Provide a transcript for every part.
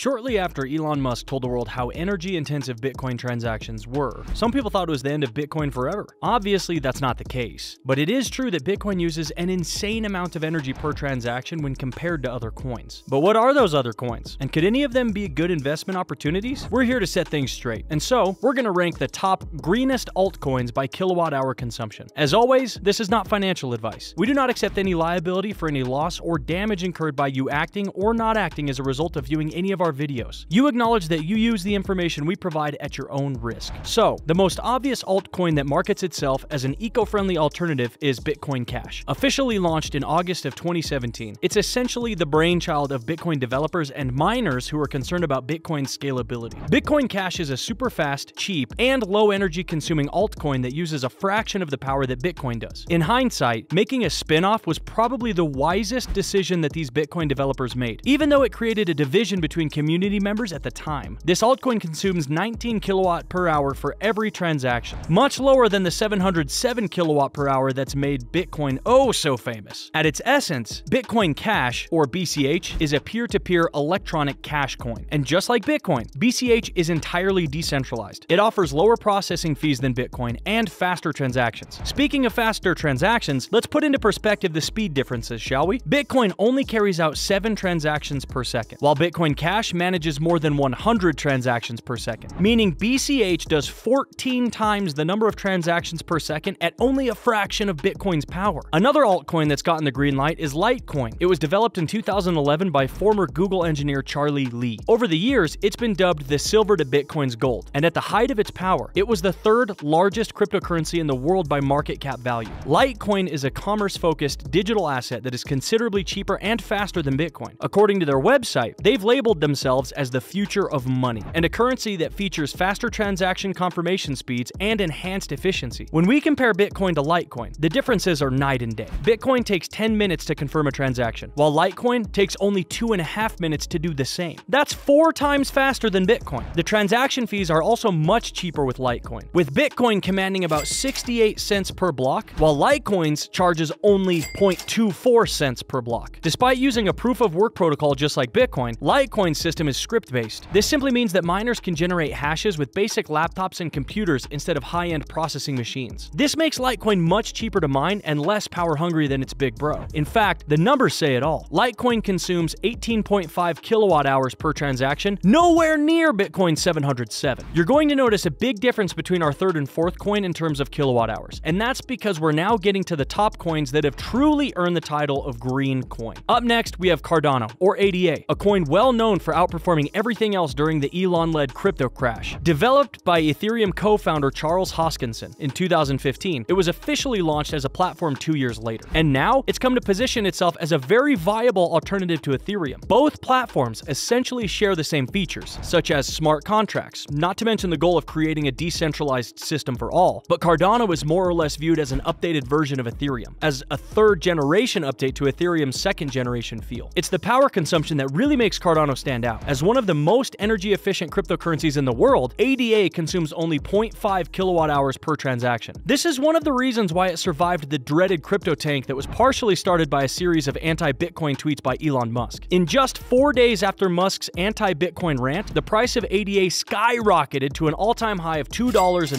Shortly after Elon Musk told the world how energy intensive Bitcoin transactions were, some people thought it was the end of Bitcoin forever. Obviously, that's not the case, but it is true that Bitcoin uses an insane amount of energy per transaction when compared to other coins. But what are those other coins? And could any of them be good investment opportunities? We're here to set things straight. And so, we're going to rank the top greenest altcoins by kilowatt hour consumption. As always, this is not financial advice. We do not accept any liability for any loss or damage incurred by you acting or not acting as a result of viewing any of our our videos. You acknowledge that you use the information we provide at your own risk. So, the most obvious altcoin that markets itself as an eco-friendly alternative is Bitcoin Cash. Officially launched in August of 2017, it's essentially the brainchild of Bitcoin developers and miners who are concerned about Bitcoin scalability. Bitcoin Cash is a super fast, cheap, and low energy consuming altcoin that uses a fraction of the power that Bitcoin does. In hindsight, making a spinoff was probably the wisest decision that these Bitcoin developers made. Even though it created a division between and community members at the time. This altcoin consumes 19 kilowatt per hour for every transaction, much lower than the 707 kilowatt per hour that's made Bitcoin oh so famous. At its essence, Bitcoin Cash, or BCH, is a peer-to-peer -peer electronic cash coin. And just like Bitcoin, BCH is entirely decentralized. It offers lower processing fees than Bitcoin and faster transactions. Speaking of faster transactions, let's put into perspective the speed differences, shall we? Bitcoin only carries out 7 transactions per second, while Bitcoin Cash Dash manages more than 100 transactions per second, meaning BCH does 14 times the number of transactions per second at only a fraction of Bitcoin's power. Another altcoin that's gotten the green light is Litecoin. It was developed in 2011 by former Google engineer Charlie Lee. Over the years, it's been dubbed the silver to Bitcoin's gold, and at the height of its power, it was the third largest cryptocurrency in the world by market cap value. Litecoin is a commerce-focused digital asset that is considerably cheaper and faster than Bitcoin. According to their website, they've labeled the themselves as the future of money, and a currency that features faster transaction confirmation speeds and enhanced efficiency. When we compare Bitcoin to Litecoin, the differences are night and day. Bitcoin takes 10 minutes to confirm a transaction, while Litecoin takes only two and a half minutes to do the same. That's four times faster than Bitcoin. The transaction fees are also much cheaper with Litecoin, with Bitcoin commanding about 68 cents per block, while Litecoin's charges only 0.24 cents per block. Despite using a proof of work protocol just like Bitcoin, Litecoin system is script-based. This simply means that miners can generate hashes with basic laptops and computers instead of high-end processing machines. This makes Litecoin much cheaper to mine and less power-hungry than its big bro. In fact, the numbers say it all. Litecoin consumes 18.5 kilowatt hours per transaction, nowhere near Bitcoin 707. You're going to notice a big difference between our third and fourth coin in terms of kilowatt hours, and that's because we're now getting to the top coins that have truly earned the title of green coin. Up next, we have Cardano, or ADA, a coin well known for for outperforming everything else during the Elon-led crypto crash. Developed by Ethereum co-founder Charles Hoskinson in 2015, it was officially launched as a platform two years later. And now, it's come to position itself as a very viable alternative to Ethereum. Both platforms essentially share the same features, such as smart contracts, not to mention the goal of creating a decentralized system for all, but Cardano is more or less viewed as an updated version of Ethereum, as a third generation update to Ethereum's second generation feel. It's the power consumption that really makes Cardano stand stand out. As one of the most energy efficient cryptocurrencies in the world, ADA consumes only 0.5 kilowatt hours per transaction. This is one of the reasons why it survived the dreaded crypto tank that was partially started by a series of anti-Bitcoin tweets by Elon Musk. In just four days after Musk's anti-Bitcoin rant, the price of ADA skyrocketed to an all-time high of $2.42.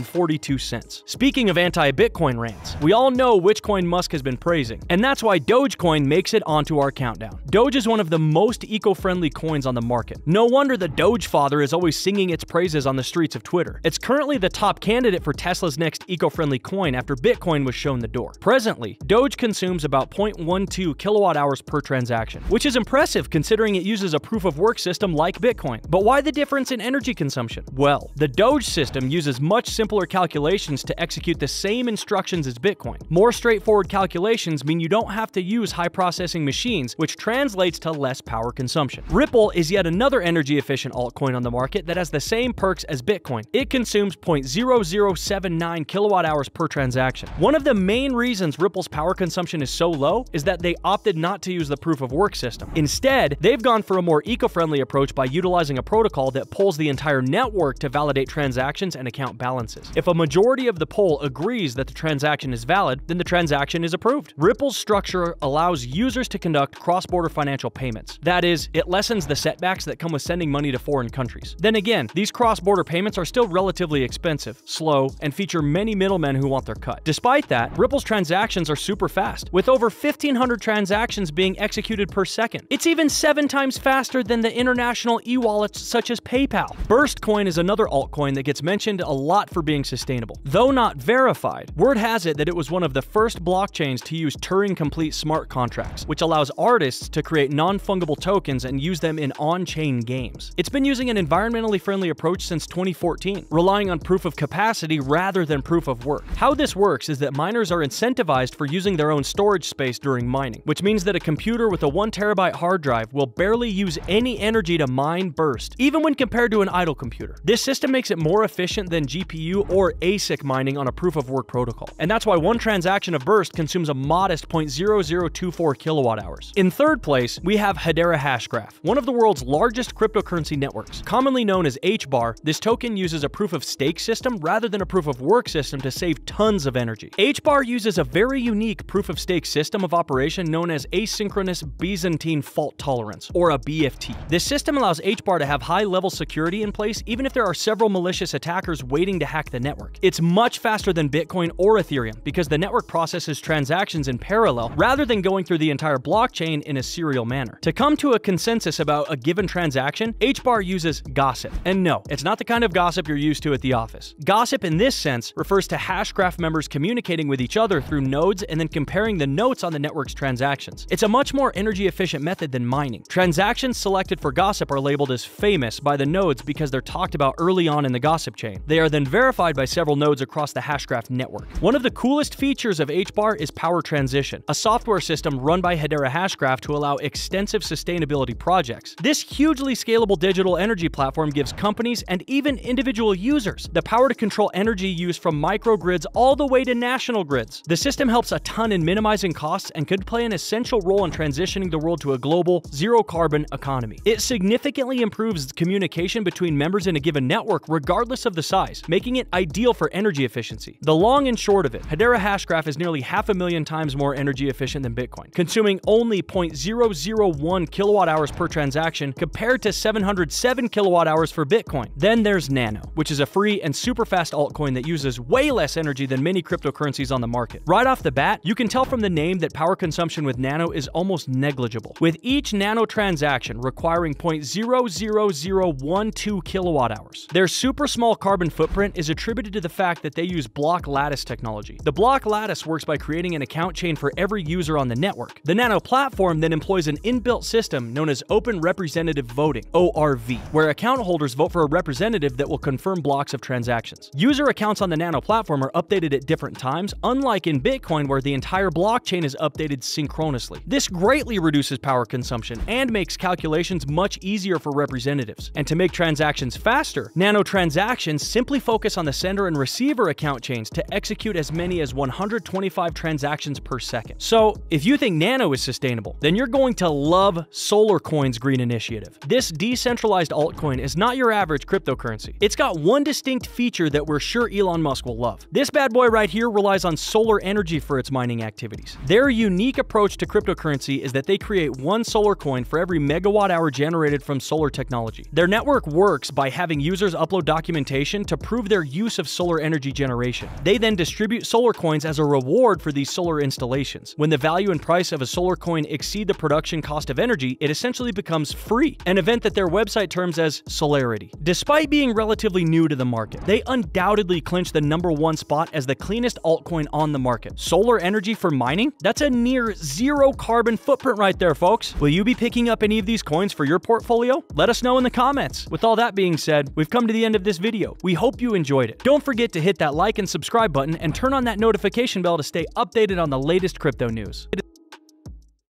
Speaking of anti-Bitcoin rants, we all know which coin Musk has been praising, and that's why Dogecoin makes it onto our countdown. Doge is one of the most eco-friendly coins on the market. No wonder the Doge father is always singing its praises on the streets of Twitter. It's currently the top candidate for Tesla's next eco-friendly coin after Bitcoin was shown the door. Presently, Doge consumes about 0.12 kilowatt hours per transaction, which is impressive considering it uses a proof-of-work system like Bitcoin. But why the difference in energy consumption? Well, the Doge system uses much simpler calculations to execute the same instructions as Bitcoin. More straightforward calculations mean you don't have to use high processing machines, which translates to less power consumption. Ripple is yet yet another energy efficient altcoin on the market that has the same perks as Bitcoin. It consumes 0.0079 kilowatt hours per transaction. One of the main reasons Ripple's power consumption is so low is that they opted not to use the proof of work system. Instead, they've gone for a more eco-friendly approach by utilizing a protocol that pulls the entire network to validate transactions and account balances. If a majority of the poll agrees that the transaction is valid, then the transaction is approved. Ripple's structure allows users to conduct cross-border financial payments. That is, it lessens the set setbacks that come with sending money to foreign countries. Then again, these cross-border payments are still relatively expensive, slow, and feature many middlemen who want their cut. Despite that, Ripple's transactions are super fast, with over 1,500 transactions being executed per second. It's even seven times faster than the international e-wallets such as PayPal. Burst Coin is another altcoin that gets mentioned a lot for being sustainable. Though not verified, word has it that it was one of the first blockchains to use Turing-complete smart contracts, which allows artists to create non-fungible tokens and use them in on on-chain games. It's been using an environmentally friendly approach since 2014, relying on proof of capacity rather than proof of work. How this works is that miners are incentivized for using their own storage space during mining, which means that a computer with a 1 terabyte hard drive will barely use any energy to mine burst, even when compared to an idle computer. This system makes it more efficient than GPU or ASIC mining on a proof of work protocol. And that's why one transaction of burst consumes a modest 0.0024 kilowatt hours. In third place, we have Hedera Hashgraph, one of the world's world's largest cryptocurrency networks. Commonly known as HBAR, this token uses a proof of stake system rather than a proof of work system to save tons of energy. HBAR uses a very unique proof of stake system of operation known as asynchronous Byzantine fault tolerance, or a BFT. This system allows HBAR to have high level security in place even if there are several malicious attackers waiting to hack the network. It's much faster than Bitcoin or Ethereum because the network processes transactions in parallel rather than going through the entire blockchain in a serial manner. To come to a consensus about a given transaction, HBAR uses gossip. And no, it's not the kind of gossip you're used to at the office. Gossip in this sense refers to Hashgraph members communicating with each other through nodes and then comparing the notes on the network's transactions. It's a much more energy efficient method than mining. Transactions selected for gossip are labeled as famous by the nodes because they're talked about early on in the gossip chain. They are then verified by several nodes across the Hashgraph network. One of the coolest features of HBAR is Power Transition, a software system run by Hedera Hashgraph to allow extensive sustainability projects. This this hugely scalable digital energy platform gives companies and even individual users the power to control energy use from microgrids all the way to national grids. The system helps a ton in minimizing costs and could play an essential role in transitioning the world to a global, zero-carbon economy. It significantly improves communication between members in a given network regardless of the size, making it ideal for energy efficiency. The long and short of it, Hedera Hashgraph is nearly half a million times more energy efficient than Bitcoin, consuming only 0.001 kilowatt hours per transaction compared to 707 kilowatt hours for Bitcoin. Then there's Nano, which is a free and super fast altcoin that uses way less energy than many cryptocurrencies on the market. Right off the bat, you can tell from the name that power consumption with Nano is almost negligible, with each Nano transaction requiring 0.00012 kilowatt hours. Their super small carbon footprint is attributed to the fact that they use block lattice technology. The block lattice works by creating an account chain for every user on the network. The Nano platform then employs an inbuilt system known as Open Representative representative voting, ORV, where account holders vote for a representative that will confirm blocks of transactions. User accounts on the Nano platform are updated at different times, unlike in Bitcoin where the entire blockchain is updated synchronously. This greatly reduces power consumption and makes calculations much easier for representatives. And to make transactions faster, Nano transactions simply focus on the sender and receiver account chains to execute as many as 125 transactions per second. So, if you think Nano is sustainable, then you're going to love Solar Coin's green initiative. Initiative. This decentralized altcoin is not your average cryptocurrency. It's got one distinct feature that we're sure Elon Musk will love. This bad boy right here relies on solar energy for its mining activities. Their unique approach to cryptocurrency is that they create one solar coin for every megawatt hour generated from solar technology. Their network works by having users upload documentation to prove their use of solar energy generation. They then distribute solar coins as a reward for these solar installations. When the value and price of a solar coin exceed the production cost of energy, it essentially becomes free free, an event that their website terms as Solarity. Despite being relatively new to the market, they undoubtedly clinched the number one spot as the cleanest altcoin on the market. Solar energy for mining? That's a near zero carbon footprint right there, folks. Will you be picking up any of these coins for your portfolio? Let us know in the comments. With all that being said, we've come to the end of this video. We hope you enjoyed it. Don't forget to hit that like and subscribe button and turn on that notification bell to stay updated on the latest crypto news.